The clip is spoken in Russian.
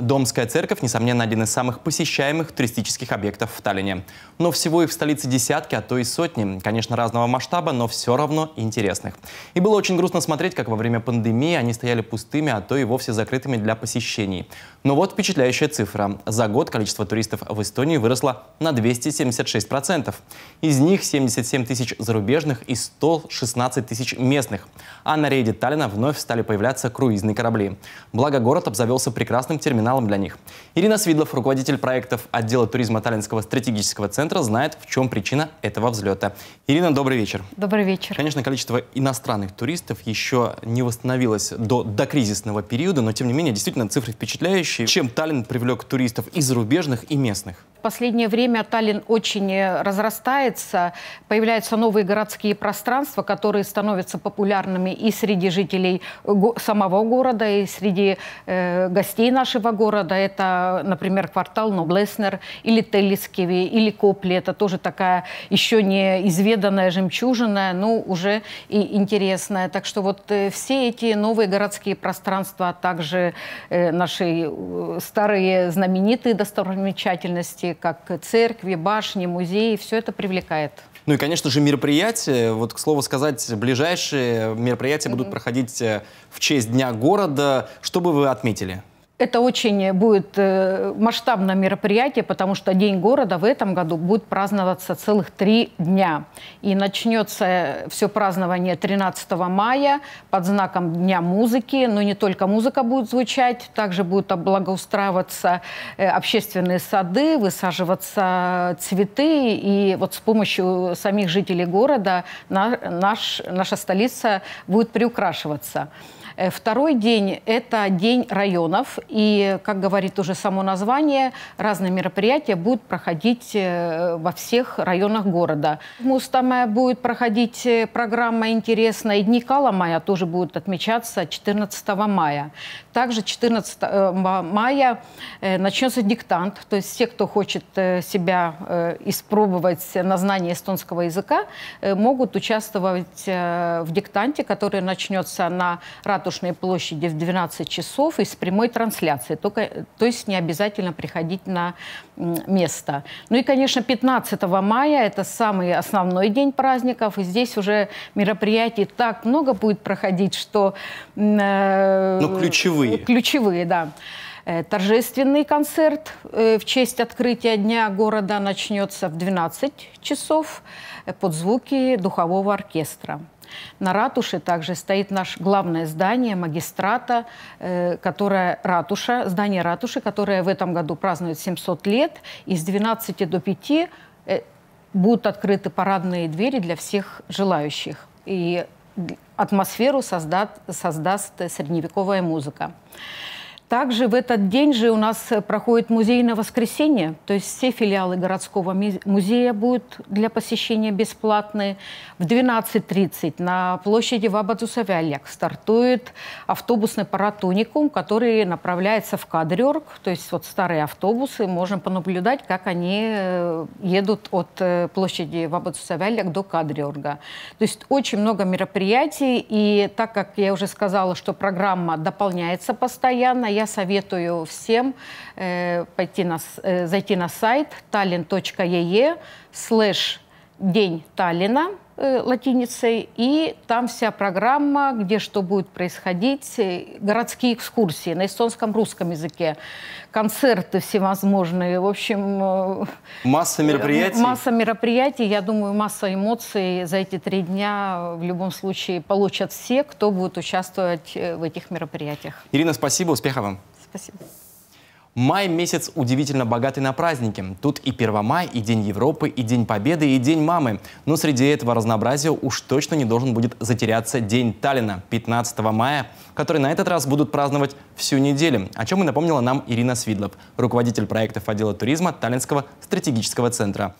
Домская церковь, несомненно, один из самых посещаемых туристических объектов в Таллине. Но всего их в столице десятки, а то и сотни. Конечно, разного масштаба, но все равно интересных. И было очень грустно смотреть, как во время пандемии они стояли пустыми, а то и вовсе закрытыми для посещений. Но вот впечатляющая цифра. За год количество туристов в Эстонии выросло на 276%. Из них 77 тысяч зарубежных и 116 тысяч местных. А на рейде Таллина вновь стали появляться круизные корабли. Благо, город обзавелся прекрасным терминалом сигналом для них. Ирина Свидлов, руководитель проектов отдела туризма Таллинского стратегического центра, знает, в чем причина этого взлета. Ирина, добрый вечер. Добрый вечер. Конечно, количество иностранных туристов еще не восстановилось до докризисного периода, но тем не менее, действительно, цифры впечатляющие. Чем Таллин привлек туристов и зарубежных, и местных? последнее время Таллин очень э, разрастается, появляются новые городские пространства, которые становятся популярными и среди жителей самого города, и среди э, гостей нашего города. Это, например, квартал Ноблеснер или Телискеви, или Копли. Это тоже такая еще не изведанная жемчужина, но ну, уже и интересная. Так что вот э, все эти новые городские пространства, а также э, наши э, старые знаменитые достопримечательности, такие как церкви, башни, музеи, все это привлекает. Ну и, конечно же, мероприятия. Вот, к слову сказать, ближайшие мероприятия mm-hmm. будут проходить э, в честь Дня города. Что бы вы отметили? Это очень будет э, масштабное мероприятие, потому что День города в этом году будет праздноваться целых три дня. И начнется все празднование 13 мая под знаком Дня музыки. Но не только музыка будет звучать, также будут благоустраиваться э, общественные сады, высаживаться цветы. И вот с помощью самих жителей города наш, наша столица будет приукрашиваться. Э, второй день – это день районов. И, как говорит уже само название, разные мероприятия будут проходить э, во всех районах города. Мустамая будет проходить э, программа интересная. И Дни Каламая тоже будут отмечаться 14 мая. Также 14 мая начнется диктант. То есть все, кто хочет себя испробовать на знание эстонского языка, могут участвовать в диктанте, который начнется на Рад Ратушной площади в 12 часов и с прямой трансляцией, только, то есть не обязательно приходить на место. Ну и, конечно, 15 мая – это самый основной день праздников, и здесь уже мероприятий так много будет проходить, что… Э, ну, ключевые. Ключевые, да э, торжественный концерт э, в честь открытия Дня города начнется в 12 часов под звуки духового оркестра. На ратуше также стоит наше главное здание магистрата, э, которое ратуша, здание ратуши, которое в этом году празднует 700 лет. И с 12 до 5 э, будут открыты парадные двери для всех желающих. И атмосферу создат, создаст средневековая музыка. Также в этот день же у нас э, проходит музейное на воскресенье, то есть все филиалы городского музея будут для посещения бесплатные. В 12.30 на площади Вабадзусавяляк стартует автобусный парад «Уникум», который направляется в Кадрёрк, то есть вот старые автобусы, можно понаблюдать, как они э, едут от э, площади Вабадзусавяляк до Кадрёрга. То есть очень много мероприятий, и так как я уже сказала, что программа дополняется постоянно, я советую всем э, пойти на, э, зайти на сайт talent.ee slash День Таллина э, латиницей, и там вся программа, где что будет происходить, э, городские экскурсии на эстонском русском языке, концерты всевозможные, в общем... Э, масса мероприятий? Масса мероприятий, я думаю, масса эмоций за эти три дня в любом случае получат все, кто будет участвовать в этих мероприятиях. Ирина, спасибо, успехов вам. Спасибо. Май месяц удивительно богатый на праздники. Тут и Первомай, и День Европы, и День Победы, и День Мамы. Но среди этого разнообразия уж точно не должен будет затеряться День Таллина 15 мая, который на этот раз будут праздновать всю неделю, о чем и напомнила нам Ирина Свидлов, руководитель проектов отдела туризма Таллинского стратегического центра.